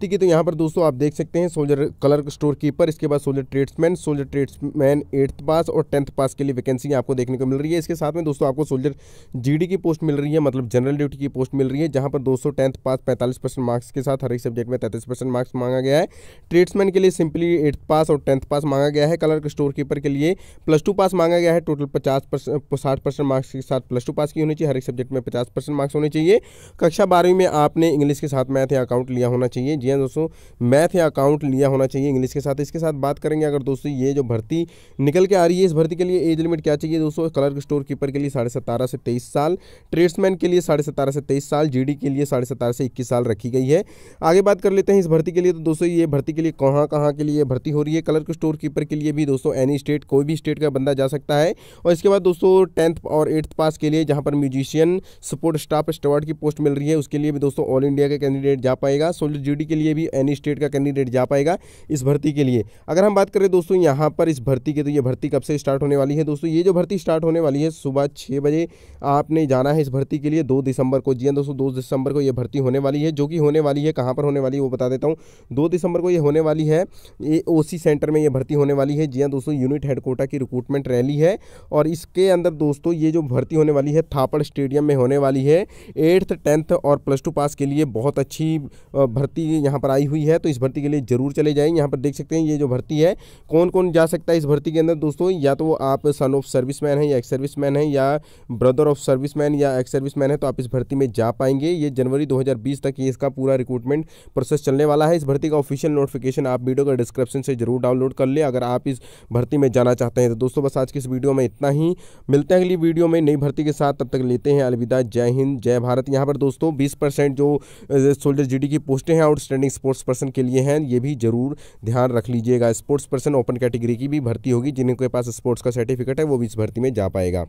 ठीक है तो यहाँ पर दोस्तों आप देख सकते हैं सोल्जर कलर स्टोर कीपर इसके बाद soldier tradesman soldier tradesman eighth pass और टेंथ पास के लिए वैकेंसी आपको देखने को मिल रही है इसके साथ में दोस्तों आपको सोल्जर जीडी की पोस्ट मिल रही है मतलब जनरल ड्यूटी की पोस्ट मिल रही है जहाँ पर दोस्तों टेंथ पास पैंतालीस परसेंट मार्क्स के साथ हर एक सब्जेक्ट में तैंतीस परसेंट मार्क्स मांगा गया है ट्रेड्समैन के लिए सिंपली एट्थ पास और टेंथ पास मांगा गया है कलर स्टोर कीपर के लिए प्लस टू पास मांगा गया है टोटल पचास परसेंट साठ परसेंट मार्क्स के साथ प्लस टू पास की होनी चाहिए हर एक सब्जेक्ट में पचास परसेंट मार्क्स होने चाहिए कक्षा बारहवीं में आपने इंग्लिश के साथ मैथ या अकाउंट लिया होना चाहिए जी हाँ दोस्तों मैथ या अकाउंट लिया होना चाहिए इंग्लिश के साथ इसके साथ बात करेंगे अगर दोस्तों ये जो भर्ती निकल के आ रही है इस भर्ती के लिए एज लिमिट क्या चाहिए दोस्तों क्लर्क स्टोर कीपर के लिए साढ़े सतारह से तेईस साल ट्रेड्समैन के लिए साढ़े सतारह से तेईस साल जी के लिए साढ़े सतारह से इक्कीस साल रखी गई है आगे बात कर लेते हैं इस भर्ती के लिए तो दोस्तों ये भर्ती के लिए कहाँ कहाँ के लिए भर्ती हो रही है क्लर्क स्टोर कीपर के लिए भी दोस्तों एनी स्टेट कोई भी स्टेट का बंदा जा सकता है और इसके बाद दोस्तों टेंथ और एट्थ पास के लिए जहाँ पर म्यूजिशियन सपोर्ट स्टाफ स्टवर्ड की पोस्ट मिल रही है उसके लिए भी दोस्तों ऑल इंडिया के कैंडिडेट जा पाएगा सोल्जर जी के लिए भी एनी स्टेट का कैंडिडेट जा पाएगा इस भर्ती के लिए अगर हम बात करें दोस्तों यहाँ पर इस भर्ती की तो ये भर्ती कब से स्टार्ट होने वाली है दोस्तों ये जो भर्ती स्टार्ट होने वाली है सुबह छः बजे आपने जाना है इस भर्ती के लिए दो दिसंबर को जी हाँ दोस्तों दो दिसंबर को ये भर्ती होने वाली है जो कि होने वाली है कहाँ पर होने वाली है वो बता देता हूँ दो दिसंबर को ये होने वाली है ये ओ सेंटर में ये भर्ती होने वाली है जी हाँ दोस्तों यूनिट हेडकोटा की रिक्रूटमेंट रैली है और इसके अंदर दोस्तों ये जो भर्ती होने वाली है थापड़ स्टेडियम में होने वाली है एट्थ टेंथ और प्लस टू पास के लिए बहुत अच्छी भर्ती यहाँ पर आई हुई है तो इस भर्ती के लिए ज़रूर चले जाएँ यहाँ पर देख सकते हैं ये जो भर्ती है कौन कौन जा सकता है इस भर्ती के अंदर दोस्तों या तो आप सन ऑफ सर्विस मैन है या एक्स सर्विस मैन है या ब्रदर ऑफ सर्विस मैन या एक्स सर्विस मैन है तो आप इस भर्ती में जा पाएंगे ये जनवरी 2020 तक ये इसका पूरा रिक्रूटमेंट प्रोसेस चलने वाला है इस भर्ती का ऑफिशियल नोटिफिकेशन आप वीडियो का डिस्क्रिप्शन से जरूर डाउनलोड कर लें अगर आप इस भर्ती में जाना चाहते हैं तो दोस्तों बस आज की इस वीडियो में इतना ही मिलते हैं अगली वीडियो में नई भर्ती के साथ तब तक लेते हैं अलविदा जय हिंद जय भारत यहाँ पर दोस्तों बीस जो सोल्जर जी की पोस्टें हैं आउट आउटस्टैंडिंग स्पोर्ट्स पर्सन के लिए हैं ये भी जरूर ध्यान रख लीजिएगा स्पोर्ट्स पर्सन ओपन कैटेगरी की भी भर्ती होगी जिनके पास स्पोर्ट्स का सर्टिफिकेट है वो भी इस भर्ती में जा पाएगा